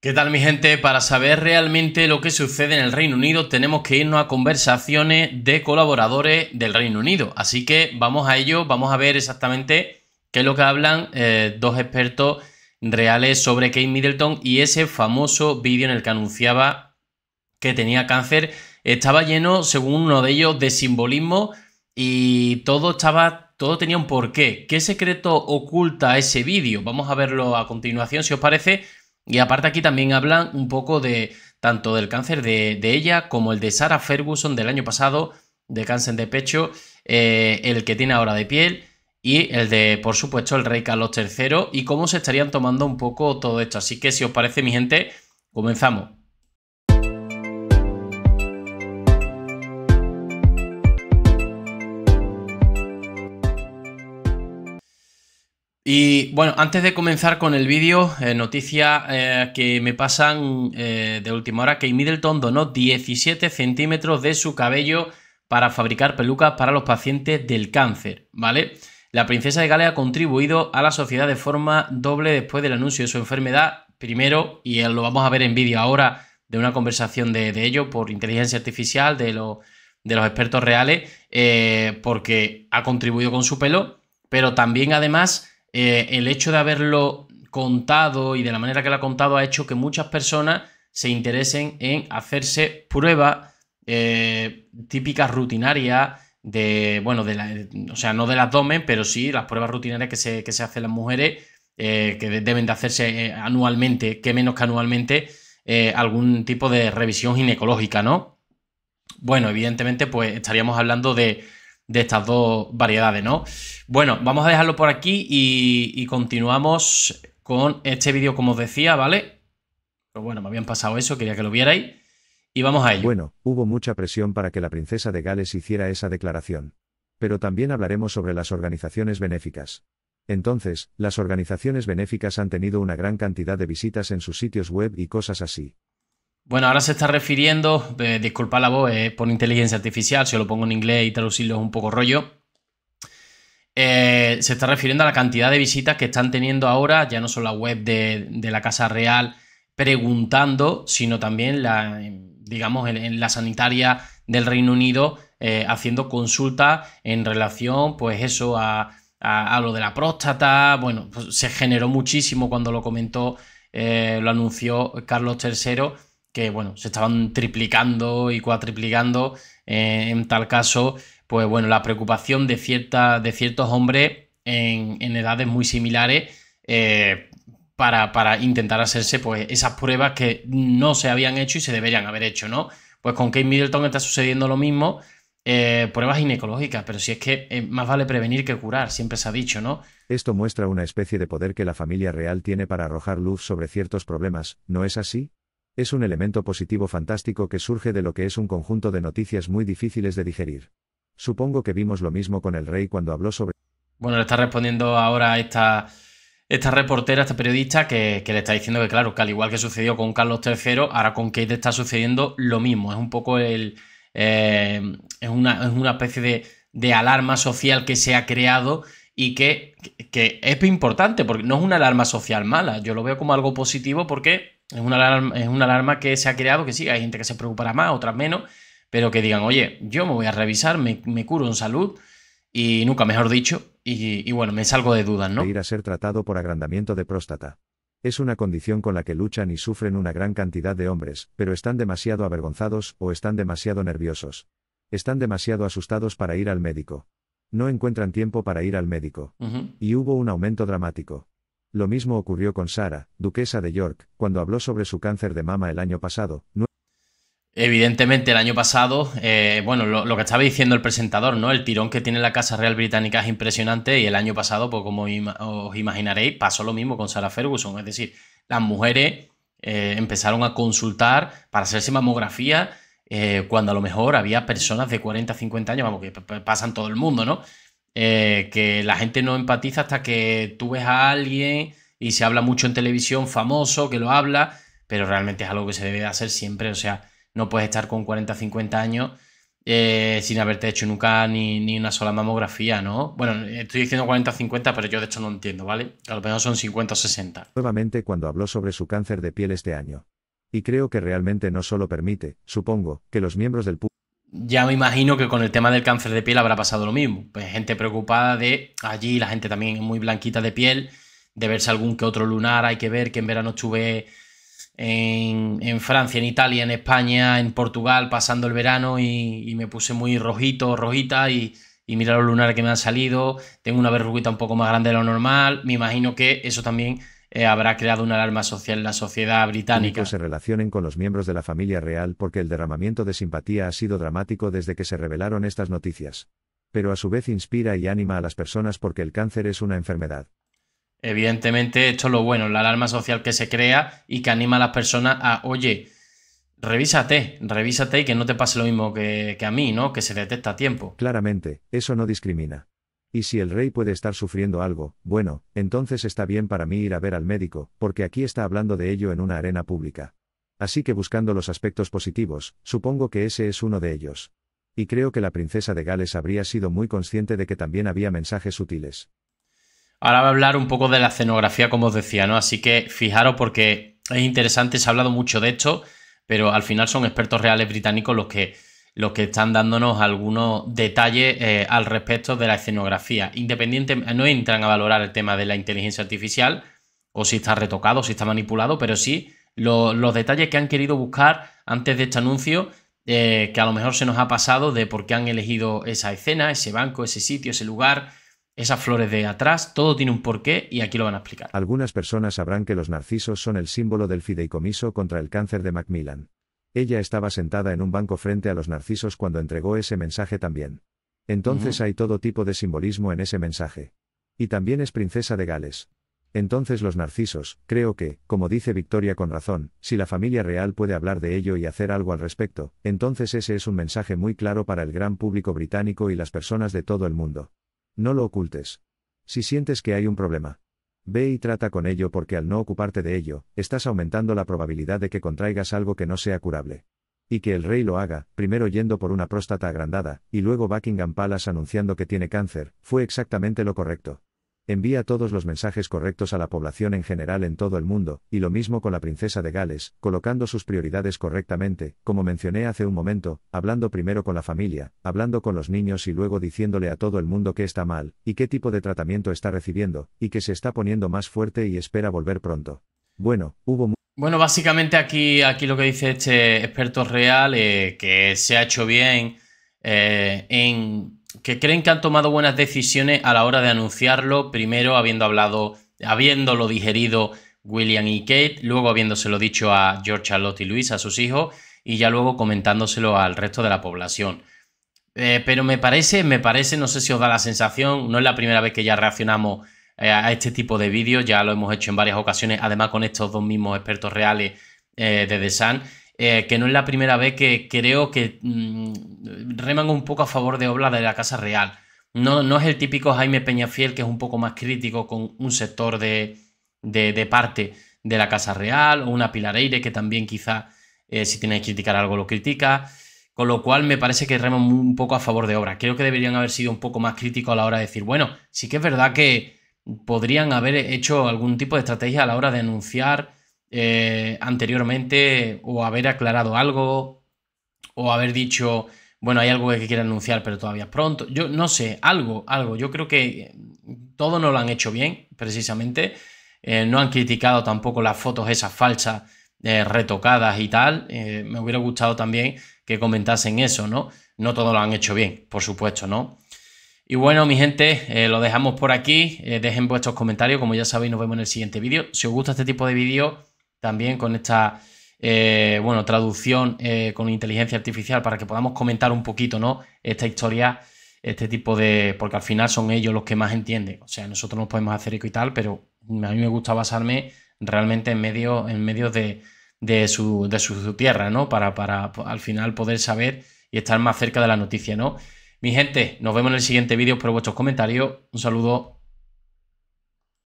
¿Qué tal mi gente? Para saber realmente lo que sucede en el Reino Unido tenemos que irnos a conversaciones de colaboradores del Reino Unido. Así que vamos a ello, vamos a ver exactamente qué es lo que hablan eh, dos expertos reales sobre Kate Middleton y ese famoso vídeo en el que anunciaba que tenía cáncer. Estaba lleno, según uno de ellos, de simbolismo y todo estaba, todo tenía un porqué. ¿Qué secreto oculta ese vídeo? Vamos a verlo a continuación, si os parece y aparte aquí también hablan un poco de tanto del cáncer de, ella como el de Sarah Ferguson del año pasado, de cáncer de pecho, eh, el que tiene ahora de piel y el de, por supuesto, el rey Carlos III y cómo se estarían tomando un poco todo esto. Así que si os parece, mi gente, comenzamos. Y bueno, antes de comenzar con el vídeo, noticias eh, noticia eh, que me pasan eh, de última hora, que Middleton donó 17 centímetros de su cabello para fabricar pelucas para los pacientes del cáncer, ¿vale? La princesa de Gales ha contribuido a la sociedad de forma doble después del anuncio de su enfermedad, primero, y lo vamos a ver en vídeo ahora, de una conversación de, ello por inteligencia artificial, de, de los expertos reales, porque ha contribuido con su pelo, pero también además eh, el hecho de haberlo contado y de la manera que lo ha contado ha hecho que muchas personas se interesen en hacerse pruebas eh, típicas rutinarias de, bueno, de la, o sea, no del abdomen, pero sí las pruebas rutinarias que se, hacen las mujeres, eh, que deben de hacerse anualmente, que menos que anualmente, algún tipo de revisión ginecológica, ¿no? Bueno, evidentemente, pues estaríamos hablando de de estas dos variedades, ¿no? Bueno, vamos a dejarlo por aquí y, continuamos con este vídeo, como os decía, ¿vale? Pero bueno, me habían pasado eso, quería que lo vierais. Y vamos a ello. Bueno, hubo mucha presión para que la princesa de Gales hiciera esa declaración. Pero también hablaremos sobre las organizaciones benéficas. Entonces, las organizaciones benéficas han tenido una gran cantidad de visitas en sus sitios web y cosas así. Bueno, ahora se está refiriendo, eh, disculpa la voz, por inteligencia artificial, si lo pongo en inglés y traducirlo es un poco rollo. Eh, se está refiriendo a la cantidad de visitas que están teniendo ahora, ya no solo la web de, la Casa Real preguntando, sino también la, digamos, en, la sanitaria del Reino Unido eh, haciendo consultas en relación, pues eso, a, lo de la próstata. Bueno, pues se generó muchísimo cuando lo comentó, lo anunció Carlos III que bueno, se estaban triplicando y cuatriplicando. Eh, en tal caso, pues bueno, la preocupación de, cierta, de ciertos hombres en, edades muy similares eh, para, para, intentar hacerse pues, esas pruebas que no se habían hecho y se deberían haber hecho, ¿no? Pues con Kate Middleton está sucediendo lo mismo, eh, pruebas ginecológicas, pero si es que más vale prevenir que curar, siempre se ha dicho, ¿no? Esto muestra una especie de poder que la familia real tiene para arrojar luz sobre ciertos problemas, ¿no es así? es un elemento positivo fantástico que surge de lo que es un conjunto de noticias muy difíciles de digerir. Supongo que vimos lo mismo con el rey cuando habló sobre... Bueno, le está respondiendo ahora esta, esta reportera, esta periodista, que, le está diciendo que, claro, que al igual que sucedió con Carlos III, ahora con Kate está sucediendo lo mismo. Es un poco el... Eh, es, una, especie de, alarma social que se ha creado y que, que es importante, porque no es una alarma social mala. Yo lo veo como algo positivo porque es una, alarma, es una alarma que se ha creado, que sí, hay gente que se preocupará más, otras menos, pero que digan, oye, yo me voy a revisar, me, curo en salud y nunca mejor dicho, y, bueno, me salgo de dudas, ¿no? ir a ser tratado por agrandamiento de próstata. Es una condición con la que luchan y sufren una gran cantidad de hombres, pero están demasiado avergonzados o están demasiado nerviosos. Están demasiado asustados para ir al médico. No encuentran tiempo para ir al médico. Y hubo un aumento dramático. Lo mismo ocurrió con Sara, duquesa de York, cuando habló sobre su cáncer de mama el año pasado. Evidentemente, el año pasado, eh, bueno, lo, que estaba diciendo el presentador, ¿no? El tirón que tiene la Casa Real Británica es impresionante y el año pasado, pues como os imaginaréis, pasó lo mismo con Sara Ferguson. Es decir, las mujeres eh, empezaron a consultar para hacerse mamografía eh, cuando a lo mejor había personas de 40, 50 años, vamos, que pasan todo el mundo, ¿no? Eh, que la gente no empatiza hasta que tú ves a alguien y se habla mucho en televisión, famoso, que lo habla, pero realmente es algo que se debe de hacer siempre, o sea, no puedes estar con 40, 50 años eh, sin haberte hecho nunca ni, ni, una sola mamografía, ¿no? Bueno, estoy diciendo 40 50, pero yo de hecho no entiendo, ¿vale? A lo mejor son 50 o 60. Nuevamente cuando habló sobre su cáncer de piel este año. Y creo que realmente no solo permite, supongo, que los miembros del público ya me imagino que con el tema del cáncer de piel habrá pasado lo mismo. Pues gente preocupada de allí, la gente también muy blanquita de piel, de verse algún que otro lunar. Hay que ver que en verano estuve en, Francia, en Italia, en España, en Portugal, pasando el verano y, me puse muy rojito, rojita y, y mira los lunares que me han salido. Tengo una verruguita un poco más grande de lo normal. Me imagino que eso también eh, habrá creado una alarma social en la sociedad británica. se relacionen con los miembros de la familia real porque el derramamiento de simpatía ha sido dramático desde que se revelaron estas noticias. Pero a su vez inspira y anima a las personas porque el cáncer es una enfermedad. Evidentemente, esto es lo bueno, la alarma social que se crea y que anima a las personas a, oye, revísate, revísate y que no te pase lo mismo que, que a mí, ¿no? Que se detecta a tiempo. Claramente, eso no discrimina. Y si el rey puede estar sufriendo algo, bueno, entonces está bien para mí ir a ver al médico, porque aquí está hablando de ello en una arena pública. Así que buscando los aspectos positivos, supongo que ese es uno de ellos. Y creo que la princesa de Gales habría sido muy consciente de que también había mensajes sutiles. Ahora va a hablar un poco de la escenografía, como os decía, ¿no? Así que fijaros porque es interesante, se ha hablado mucho de esto, pero al final son expertos reales británicos los que los que están dándonos algunos detalles eh, al respecto de la escenografía. Independientemente, no entran a valorar el tema de la inteligencia artificial, o si está retocado, si está manipulado, pero sí los detalles que han querido buscar antes de este anuncio, eh, que a lo mejor se nos ha pasado de por qué han elegido esa escena, ese banco, ese sitio, ese lugar. Esas flores de atrás, todo tiene un porqué y aquí lo van a explicar. Algunas personas sabrán que los narcisos son el símbolo del fideicomiso contra el cáncer de Macmillan. Ella estaba sentada en un banco frente a los narcisos cuando entregó ese mensaje también. Entonces hay todo tipo de simbolismo en ese mensaje. Y también es princesa de Gales. Entonces los narcisos, creo que, como dice Victoria con razón, si la familia real puede hablar de ello y hacer algo al respecto, entonces ese es un mensaje muy claro para el gran público británico y las personas de todo el mundo. No lo ocultes. Si sientes que hay un problema, Ve y trata con ello porque al no ocuparte de ello, estás aumentando la probabilidad de que contraigas algo que no sea curable. Y que el rey lo haga, primero yendo por una próstata agrandada, y luego Buckingham Palace anunciando que tiene cáncer, fue exactamente lo correcto. Envía todos los mensajes correctos a la población en general en todo el mundo, y lo mismo con la princesa de Gales, colocando sus prioridades correctamente, como mencioné hace un momento, hablando primero con la familia, hablando con los niños y luego diciéndole a todo el mundo que está mal, y qué tipo de tratamiento está recibiendo, y que se está poniendo más fuerte y espera volver pronto. Bueno, hubo... Bueno, básicamente aquí, aquí lo que dice este experto real, eh, que se ha hecho bien eh, en que creen que han tomado buenas decisiones a la hora de anunciarlo, primero habiendo hablado, habiéndolo digerido William y e. Kate, luego habiéndoselo dicho a George, Charlotte y Luis, a sus hijos, y ya luego comentándoselo al resto de la población. Eh, pero me parece, me parece, no sé si os da la sensación, no es la primera vez que ya reaccionamos eh, a este tipo de vídeos, ya lo hemos hecho en varias ocasiones, además con estos dos mismos expertos reales eh, de The Sun, eh, que no es la primera vez que creo que mm, reman un poco a favor de obra de la Casa Real. No, no es el típico Jaime Peñafiel, que es un poco más crítico con un sector de, parte de la Casa Real, o una Pilareire, que también quizá eh, si tiene que criticar algo lo critica. Con lo cual me parece que reman un poco a favor de obra. Creo que deberían haber sido un poco más críticos a la hora de decir, bueno, sí que es verdad que podrían haber hecho algún tipo de estrategia a la hora de anunciar eh, anteriormente o haber aclarado algo o haber dicho, bueno, hay algo que quiere anunciar pero todavía pronto. Yo no sé, algo, algo. Yo creo que mm, todo no lo han hecho bien, precisamente. Eh, no han criticado tampoco las fotos esas falsas eh, retocadas y tal. me hubiera gustado también que comentasen eso, ¿no? No todo lo han hecho bien, por supuesto, ¿no? Y bueno, mi gente, lo dejamos por aquí. dejen vuestros comentarios. Como ya sabéis, nos vemos en el siguiente vídeo. Si os gusta este tipo de vídeos también con esta eh, bueno, traducción eh, con inteligencia artificial para que podamos comentar un poquito, ¿no? Esta historia, este tipo de. Porque al final son ellos los que más entienden. O sea, nosotros nos podemos hacer eco y tal, pero a mí me gusta basarme realmente en medio en medio de, su, tierra, ¿no? Para, para al final poder saber y estar más cerca de la noticia, ¿no? Mi gente, nos vemos en el siguiente vídeo. por vuestros comentarios. Un saludo.